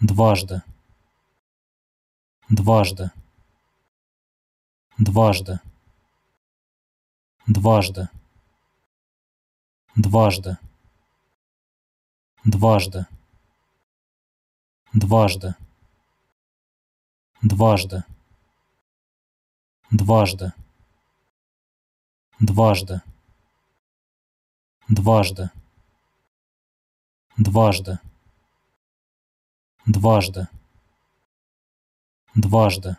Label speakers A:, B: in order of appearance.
A: дважды дважды дважды дважды дважды дважды дважды дважды дважды дважды дважды дважды дважды дважды